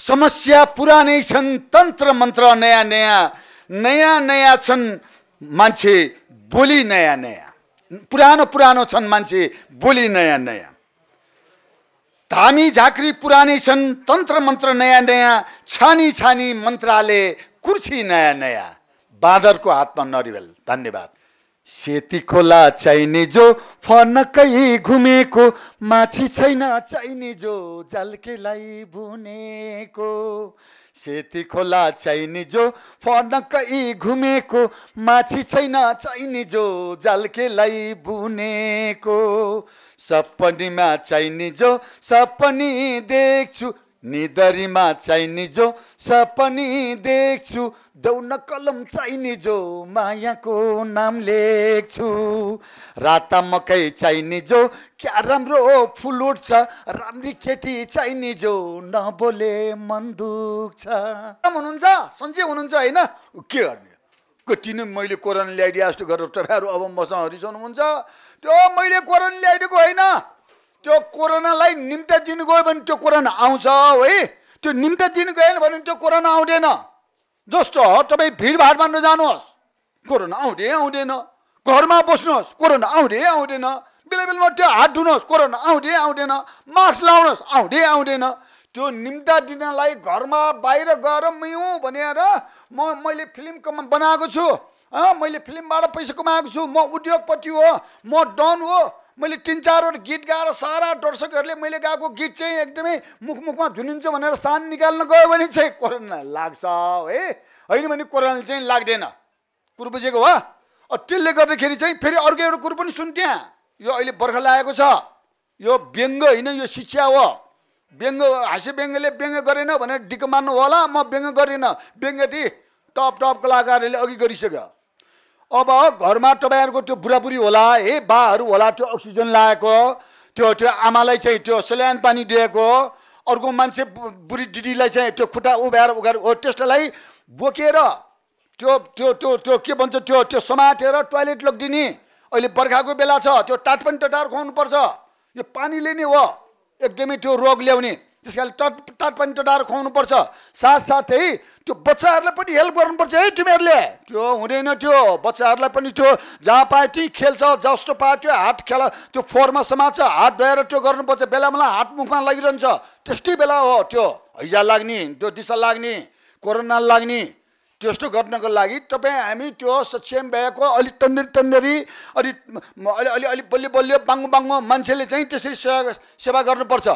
समस्या पुरानै छन् तन्त्र मन्त्र नयाँ नयाँ नयाँ नयाँ छन् मान्छे बोली नयाँ नयाँ पुरानो पुरानो छन् मान्छे बोली नयाँ नयाँ धामी झाँक्री पुरानै छन् तन्त्र मन्त्र नयाँ नयाँ छानी छानी मन्त्रालय कुर्सी नयाँ नयाँ बाँदरको हातमा नरिवेल धन्यवाद सेती खोला चाहिने जो फनकै घुमेको माछी छैन चाहिने जो झल्केलाई बुनेको सेती खोला चाहिने जो फनकै घुमेको माछी छैन चाहिने जो झल्केलाई बुनेको सपनीमा चाहिने जो सपनी देख्छु निदरीमा चाहिने जो सपनी देख्छु दौन कलम चाहिने जो मायाको नाम लेख्छु राता मकै चाहिने जो क्या राम्रो फुल उठ्छ राम्री केटी चाहिने जो नबोले मन दुख्छ हुनुहुन्छ सन्चै हुनुहुन्छ होइन के गर्ने कति नै मैले कोरोना ल्याइडिया जस्तो गरेर तपाईँहरू अब मसँग हरिसाउनुहुन्छ त्यो मैले कोरोना ल्याइदिएको होइन त्यो कोरोनालाई निम्ता दिनु गयो भने त्यो कोरोना आउँछ है त्यो निम्ता दिनु गएन भने त्यो कोरोना आउँदैन जस्तो तपाईँ भिडभाडमा नजानुहोस् कोरोना आउँदै आउँदैन घरमा बस्नुहोस् कोरोना आउँदै आउँदैन बेला बेलामा त्यो हात धुनुहोस् कोरोना आउँदै आउँदैन मास्क लाउनुहोस् आउँदै आउँदैन त्यो निम्ता दिनलाई घरमा बाहिर गएर मयौँ भनेर म मैले फिल्म कमा बनाएको छु मैले फिल्मबाट पैसा कमाएको छु म उद्योगपति हो म डन हो मैले तिन चारवटा गीत गाएर सारा दर्शकहरूले मैले गाएको गीत चाहिँ एकदमै मुखमुखमा झुनिन्छ भनेर सान निकाल्न गयो भने चाहिँ कोरोना लाग्छ है होइन भने कोरोना चाहिँ लाग्दैन कुरो बुझेको हो त्यसले गर्दाखेरि चाहिँ फेरि अर्को एउटा कुरो पनि सुन् यो अहिले बर्खा लागेको छ यो व्यङ्ग होइन यो शिक्षा हो व्यङ्ग हाँस्य व्यङ्गले व्यङ्ग गरेन भनेर डिक मान्नु होला म व्यङ्ग गरेन व्यङ्ग टप टप कलाकारहरूले अघि गरिसक्यो अब घरमा तपाईँहरूको त्यो बुढाबुढी होला हे बाहरू होला त्यो अक्सिजन लगाएको त्यो त्यो आमालाई चाहिँ त्यो सल्यान पानी दिएको अर्को मान्छे बुढी दिदीलाई चाहिँ त्यो खुट्टा उभ्याएर उघाएर हो त्यसलाई बोकेर त्यो त्यो त्यो त्यो के भन्छ त्यो त्यो समातेर टोइलेट लगिदिने अहिले बर्खाको बेला छ त्यो टाट पनि टटाएर खुवाउनुपर्छ यो पानीले नै हो एकदमै त्यो रोग ल्याउने त्यस कारण टट टट पानी टटाएर खुवाउनु पर्छ साथसाथै त्यो बच्चाहरूलाई पनि हेल्प गर्नुपर्छ है तिमीहरूले त्यो हुँदैन त्यो बच्चाहरूलाई पनि त्यो जहाँ पायो त्यहीँ खेल्छ जस्तो पायो त्यो हात खेल त्यो फोहोरमा समात्छ हात धोएर त्यो गर्नुपर्छ बेला बेला हात मुखमा लागिरहन्छ त्यस्तै बेला हो त्यो हैजा लाग्ने त्यो दिशा लाग्ने कोरोना लाग्ने त्यस्तो गर्नको लागि तपाईँ हामी त्यो सक्षम भएको अलिक टन्डरी टन्डरी अलिक अलि अलि बलियो बलियो बाङ्गो बाङ्गो मान्छेले चाहिँ त्यसरी सेवा सेवा गर्नुपर्छ